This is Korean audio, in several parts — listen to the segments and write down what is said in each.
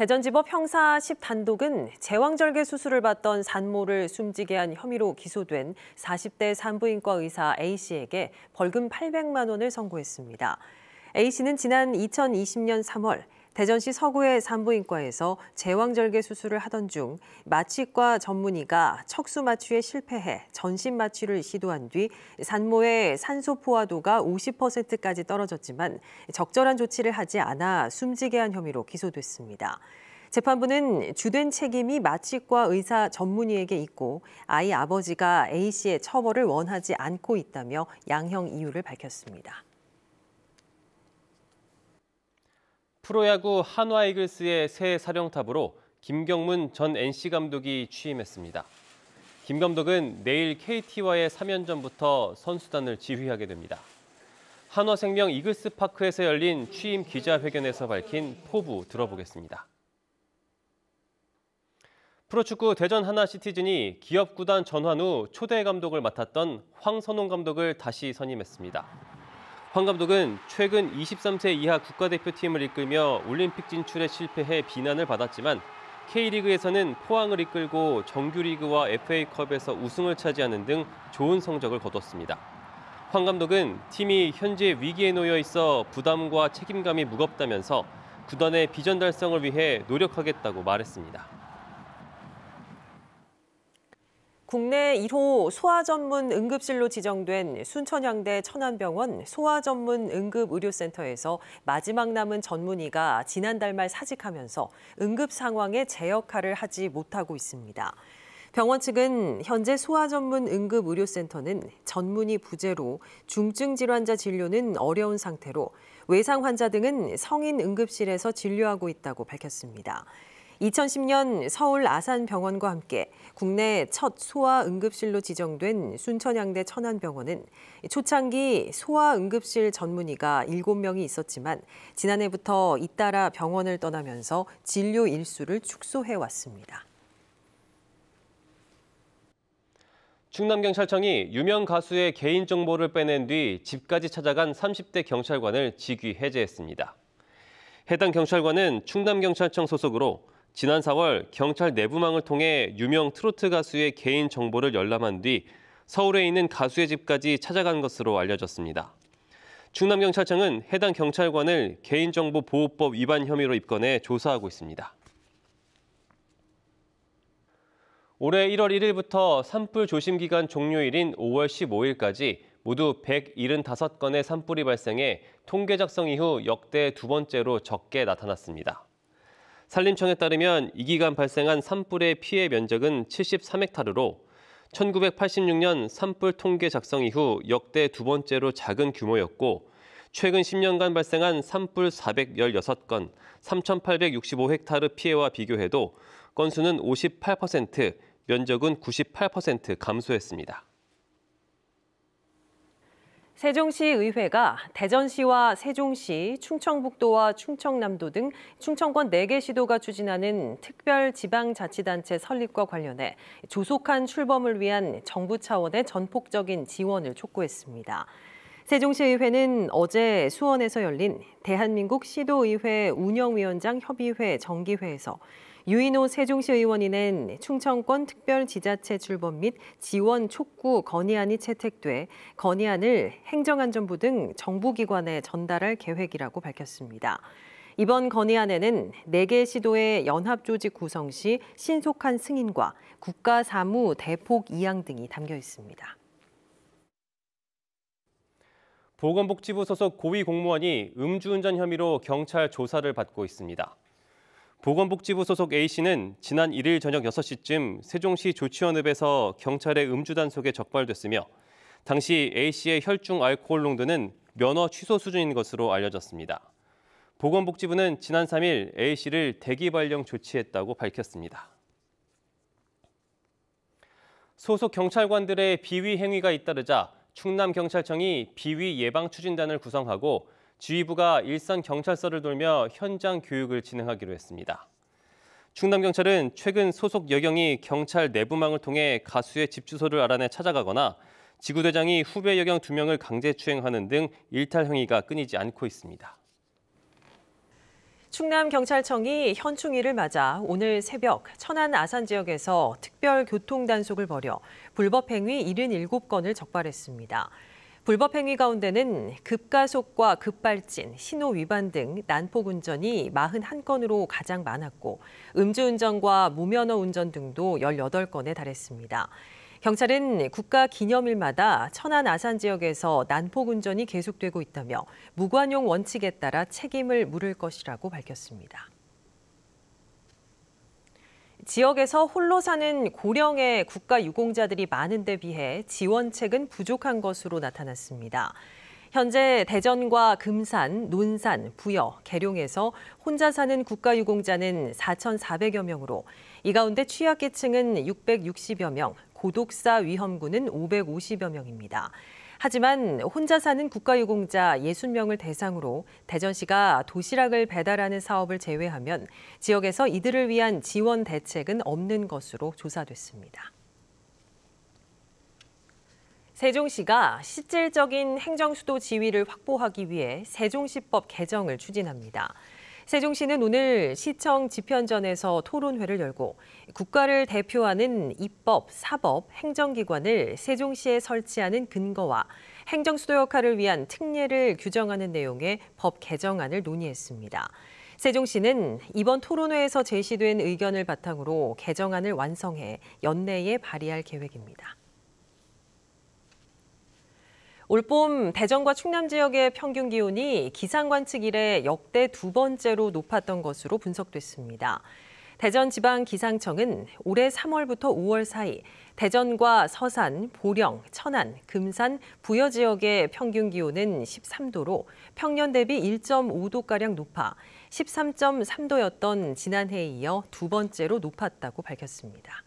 대전지법 형사 10단독은 제왕절개 수술을 받던 산모를 숨지게 한 혐의로 기소된 40대 산부인과 의사 A씨에게 벌금 800만 원을 선고했습니다. A씨는 지난 2020년 3월 대전시 서구의 산부인과에서 제왕절개 수술을 하던 중 마취과 전문의가 척수 마취에 실패해 전신 마취를 시도한 뒤 산모의 산소 포화도가 50%까지 떨어졌지만 적절한 조치를 하지 않아 숨지게 한 혐의로 기소됐습니다. 재판부는 주된 책임이 마취과 의사 전문의에게 있고 아이 아버지가 A 씨의 처벌을 원하지 않고 있다며 양형 이유를 밝혔습니다. 프로야구 한화 이글스의 새 사령탑으로 김경문 전 NC 감독이 취임했습니다. 김 감독은 내일 KT와의 3연전부터 선수단을 지휘하게 됩니다. 한화생명 이글스파크에서 열린 취임 기자회견에서 밝힌 포부 들어보겠습니다. 프로축구 대전 하나시티즌이 기업 구단 전환 후 초대 감독을 맡았던 황선홍 감독을 다시 선임했습니다. 황 감독은 최근 23세 이하 국가대표팀을 이끌며 올림픽 진출에 실패해 비난을 받았지만 K리그에서는 포항을 이끌고 정규리그와 FA컵에서 우승을 차지하는 등 좋은 성적을 거뒀습니다. 황 감독은 팀이 현재 위기에 놓여 있어 부담과 책임감이 무겁다면서 구단의 비전 달성을 위해 노력하겠다고 말했습니다. 국내 1호 소아 전문 응급실로 지정된 순천향대 천안병원 소아 전문 응급의료센터에서 마지막 남은 전문의가 지난달 말 사직하면서 응급 상황에 제 역할을 하지 못하고 있습니다. 병원 측은 현재 소아 전문 응급 의료센터는 전문의 부재로 중증 질환자 진료는 어려운 상태로 외상 환자 등은 성인 응급실에서 진료하고 있다고 밝혔습니다. 2010년 서울 아산병원과 함께 국내 첫 소아응급실로 지정된 순천향대 천안병원은 초창기 소아응급실 전문의가 7명이 있었지만 지난해부터 잇따라 병원을 떠나면서 진료 일수를 축소해 왔습니다. 충남경찰청이 유명 가수의 개인정보를 빼낸 뒤 집까지 찾아간 30대 경찰관을 직위 해제했습니다. 해당 경찰관은 충남경찰청 소속으로 지난 4월 경찰 내부망을 통해 유명 트로트 가수의 개인 정보를 열람한 뒤 서울에 있는 가수의 집까지 찾아간 것으로 알려졌습니다. 충남경찰청은 해당 경찰관을 개인정보보호법 위반 혐의로 입건해 조사하고 있습니다. 올해 1월 1일부터 산불 조심 기간 종료일인 5월 15일까지 모두 175건의 산불이 발생해 통계 작성 이후 역대 두 번째로 적게 나타났습니다. 산림청에 따르면 이 기간 발생한 산불의 피해 면적은 73헥타르로 1986년 산불 통계 작성 이후 역대 두 번째로 작은 규모였고 최근 10년간 발생한 산불 416건, 3,865헥타르 피해와 비교해도 건수는 58%, 면적은 98% 감소했습니다. 세종시 의회가 대전시와 세종시, 충청북도와 충청남도 등 충청권 4개 시도가 추진하는 특별지방자치단체 설립과 관련해 조속한 출범을 위한 정부 차원의 전폭적인 지원을 촉구했습니다. 세종시의회는 어제 수원에서 열린 대한민국 시도의회 운영위원장 협의회 정기회에서 유인호 세종시 의원이낸 충청권 특별지자체 출범 및 지원 촉구 건의안이 채택돼 건의안을 행정안전부 등 정부기관에 전달할 계획이라고 밝혔습니다. 이번 건의안에는 4개 시도의 연합조직 구성 시 신속한 승인과 국가사무 대폭 이양 등이 담겨 있습니다. 보건복지부 소속 고위 공무원이 음주운전 혐의로 경찰 조사를 받고 있습니다. 보건복지부 소속 A씨는 지난 1일 저녁 6시쯤 세종시 조치원읍에서 경찰의 음주단 속에 적발됐으며 당시 A씨의 혈중 알코올 농도는 면허 취소 수준인 것으로 알려졌습니다. 보건복지부는 지난 3일 A씨를 대기 발령 조치했다고 밝혔습니다. 소속 경찰관들의 비위 행위가 잇따르자 충남경찰청이 비위 예방 추진단을 구성하고 지휘부가 일산 경찰서를 돌며 현장 교육을 진행하기로 했습니다. 충남경찰은 최근 소속 여경이 경찰 내부망을 통해 가수의 집주소를 알아내 찾아가거나 지구대장이 후배 여경 두명을 강제 추행하는 등 일탈 행위가 끊이지 않고 있습니다. 충남경찰청이 현충일을 맞아 오늘 새벽 천안 아산 지역에서 특별 교통단속을 벌여 불법 행위 77건을 적발했습니다. 불법 행위 가운데는 급가속과 급발진, 신호 위반 등 난폭 운전이 41건으로 가장 많았고 음주운전과 무면허 운전 등도 18건에 달했습니다. 경찰은 국가 기념일마다 천안 아산 지역에서 난폭 운전이 계속되고 있다며 무관용 원칙에 따라 책임을 물을 것이라고 밝혔습니다. 지역에서 홀로 사는 고령의 국가 유공자들이 많은 데 비해 지원책은 부족한 것으로 나타났습니다. 현재 대전과 금산, 논산, 부여, 계룡에서 혼자 사는 국가 유공자는 4,400여 명으로 이 가운데 취약계층은 660여 명, 고독사 위험군은 550여 명입니다. 하지만 혼자 사는 국가유공자 60명을 대상으로 대전시가 도시락을 배달하는 사업을 제외하면 지역에서 이들을 위한 지원 대책은 없는 것으로 조사됐습니다. 세종시가 실질적인 행정수도 지위를 확보하기 위해 세종시법 개정을 추진합니다. 세종시는 오늘 시청 집현전에서 토론회를 열고 국가를 대표하는 입법, 사법, 행정기관을 세종시에 설치하는 근거와 행정수도 역할을 위한 특례를 규정하는 내용의 법 개정안을 논의했습니다. 세종시는 이번 토론회에서 제시된 의견을 바탕으로 개정안을 완성해 연내에 발의할 계획입니다. 올봄 대전과 충남 지역의 평균 기온이 기상관측 이래 역대 두 번째로 높았던 것으로 분석됐습니다. 대전지방기상청은 올해 3월부터 5월 사이 대전과 서산, 보령, 천안, 금산, 부여 지역의 평균 기온은 13도로 평년 대비 1.5도가량 높아 13.3도였던 지난해에 이어 두 번째로 높았다고 밝혔습니다.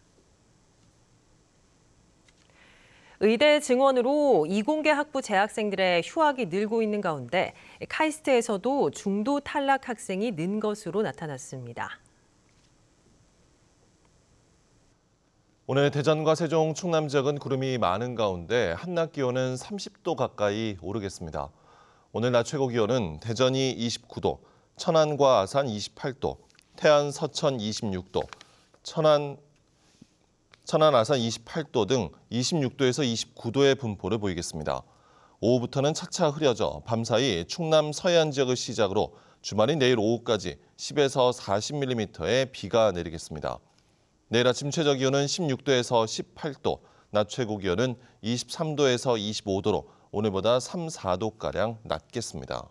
의대 증원으로 이공계 학부 재학생들의 휴학이 늘고 있는 가운데 카이스트에서도 중도 탈락 학생이 는 것으로 나타났습니다. 오늘 대전과 세종, 충남 지역은 구름이 많은 가운데 한낮 기온은 30도 가까이 오르겠습니다. 오늘 낮 최고 기온은 대전이 29도, 천안과 아산 28도, 태안 서천 26도, 천안 천안, 아산 28도 등 26도에서 29도의 분포를 보이겠습니다. 오후부터는 차차 흐려져 밤사이 충남 서해안 지역을 시작으로 주말인 내일 오후까지 10에서 40mm의 비가 내리겠습니다. 내일 아침 최저 기온은 16도에서 18도, 낮 최고 기온은 23도에서 25도로 오늘보다 3, 4도가량 낮겠습니다.